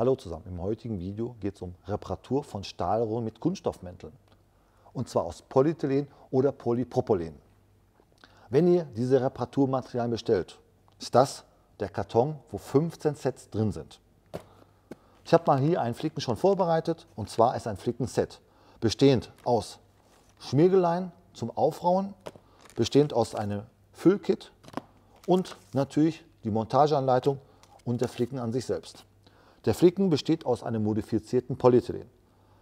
Hallo zusammen, im heutigen Video geht es um Reparatur von Stahlrohren mit Kunststoffmänteln. Und zwar aus Polyethylen oder Polypropylen. Wenn ihr diese Reparaturmaterialien bestellt, ist das der Karton, wo 15 Sets drin sind. Ich habe mal hier einen Flicken schon vorbereitet und zwar ist ein Flickenset bestehend aus Schmiergelein zum Aufrauen, bestehend aus einem Füllkit und natürlich die Montageanleitung und der Flicken an sich selbst. Der Flicken besteht aus einem modifizierten Polyethylen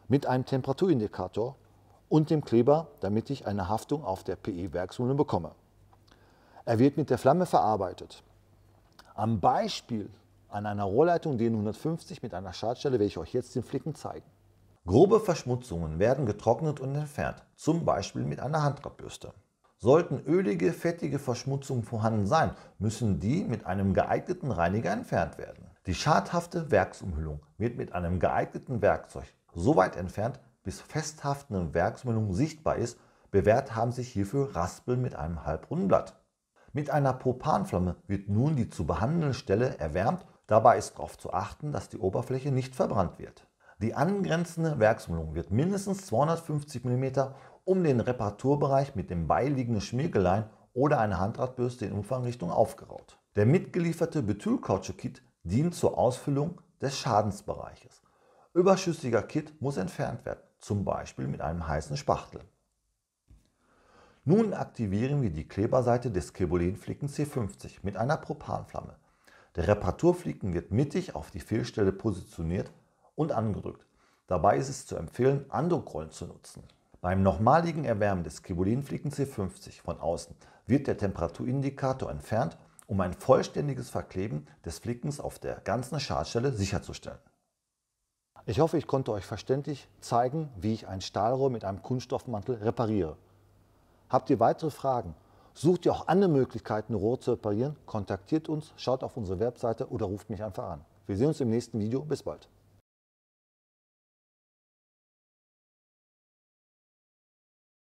mit einem Temperaturindikator und dem Kleber, damit ich eine Haftung auf der PE-Werksmühle bekomme. Er wird mit der Flamme verarbeitet. Am Beispiel an einer Rohrleitung DN150 mit einer Schadstelle werde ich euch jetzt den Flicken zeigen. Grobe Verschmutzungen werden getrocknet und entfernt, zum Beispiel mit einer Handradbürste. Sollten ölige, fettige Verschmutzungen vorhanden sein, müssen die mit einem geeigneten Reiniger entfernt werden. Die schadhafte Werksumhüllung wird mit einem geeigneten Werkzeug so weit entfernt, bis festhaftende Werksumhüllung sichtbar ist. Bewährt haben sich hierfür Raspeln mit einem halbrunden Blatt. Mit einer Popanflamme wird nun die zu behandelnde Stelle erwärmt. Dabei ist darauf zu achten, dass die Oberfläche nicht verbrannt wird. Die angrenzende Werksumhüllung wird mindestens 250 mm um den Reparaturbereich mit dem beiliegenden Schmiergelein oder einer Handradbürste in Umfangrichtung aufgeraut. Der mitgelieferte Betylkautschuk-Kit dient zur Ausfüllung des Schadensbereiches. Überschüssiger Kit muss entfernt werden, zum Beispiel mit einem heißen Spachtel. Nun aktivieren wir die Kleberseite des Kebulenflicken C50 mit einer Propanflamme. Der Reparaturflicken wird mittig auf die Fehlstelle positioniert und angedrückt. Dabei ist es zu empfehlen, Andruckrollen zu nutzen. Beim nochmaligen Erwärmen des Kebulinflicken C50 von außen wird der Temperaturindikator entfernt um ein vollständiges Verkleben des Flickens auf der ganzen Schadstelle sicherzustellen. Ich hoffe, ich konnte euch verständlich zeigen, wie ich ein Stahlrohr mit einem Kunststoffmantel repariere. Habt ihr weitere Fragen? Sucht ihr auch andere Möglichkeiten, Rohr zu reparieren? Kontaktiert uns, schaut auf unsere Webseite oder ruft mich einfach an. Wir sehen uns im nächsten Video. Bis bald.